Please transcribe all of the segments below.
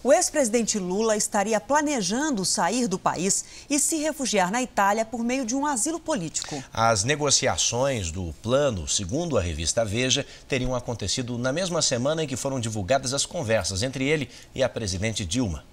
O ex-presidente Lula estaria planejando sair do país e se refugiar na Itália por meio de um asilo político. As negociações do plano, segundo a revista Veja, teriam acontecido na mesma semana em que foram divulgadas as conversas entre ele e a presidente Dilma.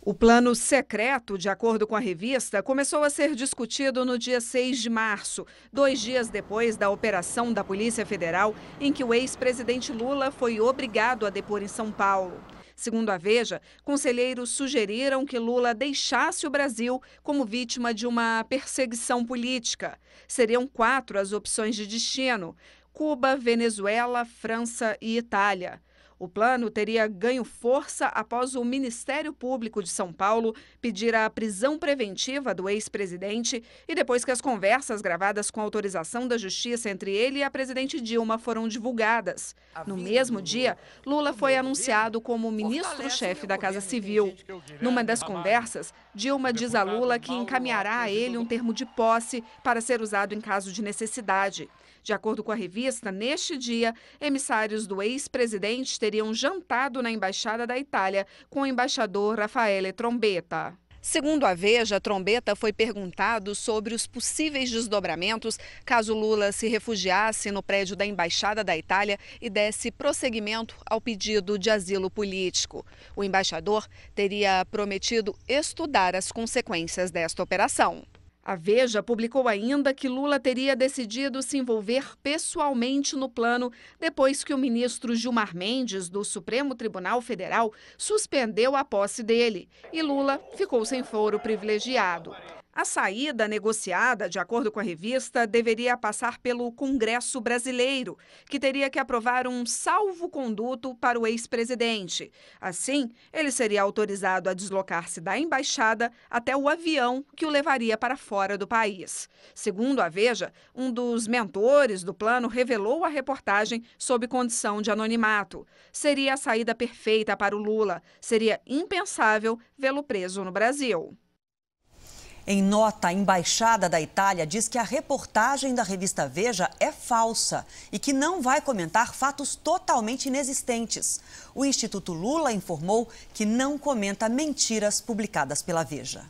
O plano secreto, de acordo com a revista, começou a ser discutido no dia 6 de março, dois dias depois da operação da Polícia Federal, em que o ex-presidente Lula foi obrigado a depor em São Paulo. Segundo a Veja, conselheiros sugeriram que Lula deixasse o Brasil como vítima de uma perseguição política. Seriam quatro as opções de destino: Cuba, Venezuela, França e Itália. O plano teria ganho força após o Ministério Público de São Paulo pedir a prisão preventiva do ex-presidente e depois que as conversas gravadas com autorização da justiça entre ele e a presidente Dilma foram divulgadas. No mesmo dia, Lula foi anunciado como ministro-chefe da Casa Civil. É Numa das conversas, Dilma diz a Lula que encaminhará a ele um termo de posse para ser usado em caso de necessidade. De acordo com a revista, neste dia, emissários do ex-presidente teriam teriam jantado na Embaixada da Itália com o embaixador Raffaele Trombetta. Segundo a Veja, Trombeta foi perguntado sobre os possíveis desdobramentos caso Lula se refugiasse no prédio da Embaixada da Itália e desse prosseguimento ao pedido de asilo político. O embaixador teria prometido estudar as consequências desta operação. A Veja publicou ainda que Lula teria decidido se envolver pessoalmente no plano depois que o ministro Gilmar Mendes, do Supremo Tribunal Federal, suspendeu a posse dele e Lula ficou sem foro privilegiado. A saída negociada, de acordo com a revista, deveria passar pelo Congresso brasileiro, que teria que aprovar um salvo-conduto para o ex-presidente. Assim, ele seria autorizado a deslocar-se da embaixada até o avião que o levaria para fora do país. Segundo a Veja, um dos mentores do plano revelou a reportagem sob condição de anonimato. Seria a saída perfeita para o Lula. Seria impensável vê-lo preso no Brasil. Em nota, a Embaixada da Itália diz que a reportagem da revista Veja é falsa e que não vai comentar fatos totalmente inexistentes. O Instituto Lula informou que não comenta mentiras publicadas pela Veja.